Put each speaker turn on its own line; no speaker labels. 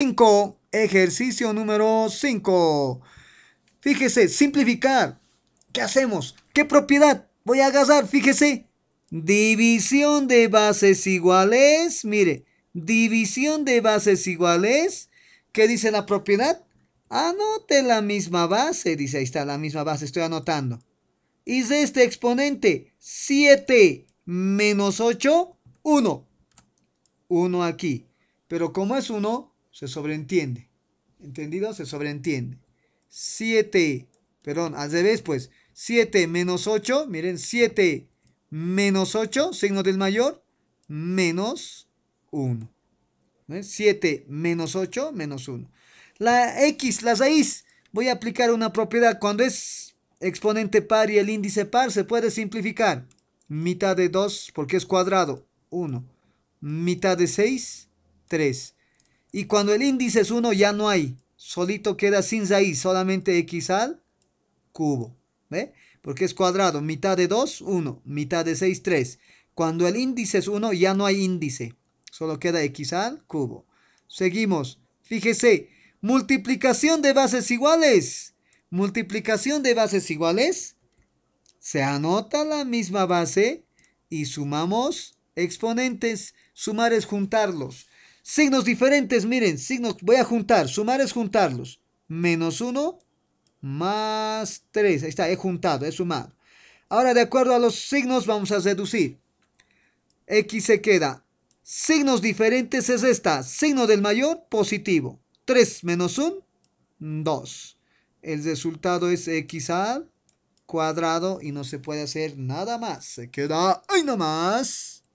5. Ejercicio número 5. Fíjese, simplificar. ¿Qué hacemos? ¿Qué propiedad voy a agarrar? Fíjese. División de bases iguales. Mire, división de bases iguales. ¿Qué dice la propiedad? Anote la misma base. Dice, ahí está la misma base, estoy anotando. Y de este exponente, 7 menos 8, 1. 1 aquí. Pero como es 1, se sobreentiende. ¿Entendido? Se sobreentiende. 7, perdón, al revés, pues. 7 menos 8, miren, 7 menos 8, signo del mayor, menos 1. 7 menos 8, menos 1. La x, la raíz, voy a aplicar una propiedad. Cuando es exponente par y el índice par, se puede simplificar. Mitad de 2, porque es cuadrado, 1. Mitad de 6, 3. Y cuando el índice es 1 ya no hay. Solito queda sin raíz, solamente x al cubo. ¿Ve? Porque es cuadrado. Mitad de 2, 1. Mitad de 6, 3. Cuando el índice es 1 ya no hay índice. Solo queda x al cubo. Seguimos. Fíjese. Multiplicación de bases iguales. Multiplicación de bases iguales. Se anota la misma base y sumamos exponentes. Sumar es juntarlos. Signos diferentes, miren, signos, voy a juntar, sumar es juntarlos. Menos 1 más 3, ahí está, he juntado, he sumado. Ahora de acuerdo a los signos vamos a deducir, X se queda. Signos diferentes es esta. Signo del mayor, positivo. 3 menos 1, 2. El resultado es X al cuadrado y no se puede hacer nada más. Se queda ahí nomás.